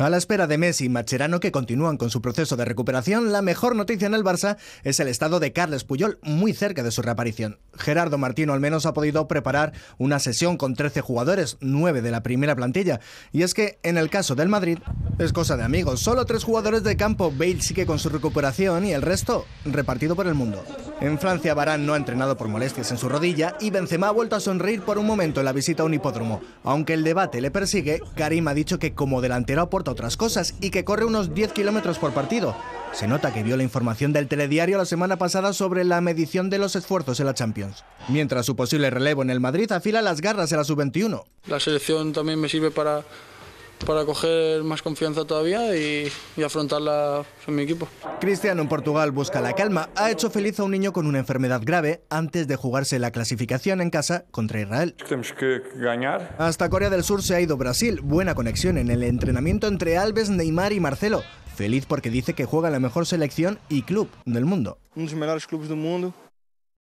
A la espera de Messi y Macherano, que continúan con su proceso de recuperación, la mejor noticia en el Barça es el estado de Carles Puyol muy cerca de su reaparición. Gerardo Martino al menos ha podido preparar una sesión con 13 jugadores, 9 de la primera plantilla. Y es que en el caso del Madrid es cosa de amigos. Solo tres jugadores de campo, Bale sigue con su recuperación y el resto repartido por el mundo. En Francia, Barán no ha entrenado por molestias en su rodilla y Benzema ha vuelto a sonreír por un momento en la visita a un hipódromo. Aunque el debate le persigue, Karim ha dicho que como delantero aporta otras cosas y que corre unos 10 kilómetros por partido. Se nota que vio la información del telediario la semana pasada sobre la medición de los esfuerzos en la Champions. Mientras su posible relevo en el Madrid afila las garras en la sub-21. La selección también me sirve para para coger más confianza todavía y, afrontarla en mi equipo. Cristiano en Portugal busca la calma. Ha hecho feliz a un niño con una enfermedad grave antes de jugarse la clasificación en casa contra Israel. Tenemos que ganar. Hasta Corea del Sur se ha ido Brasil. Buena conexión en el entrenamiento entre Alves, Neymar y Marcelo. Feliz porque dice que juega en la mejor selección y club del mundo. Uno de los mejores clubes del mundo.